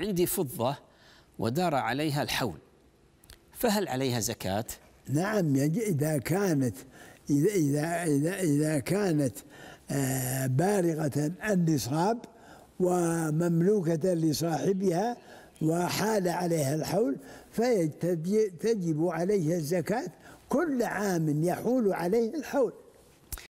عندي فضة ودار عليها الحول فهل عليها زكاة؟ نعم إذا كانت إذا إذا إذا, إذا كانت آه، بالغة النصاب ومملوكة لصاحبها وحال عليها الحول فتجب عليها الزكاة كل عام يحول عليه الحول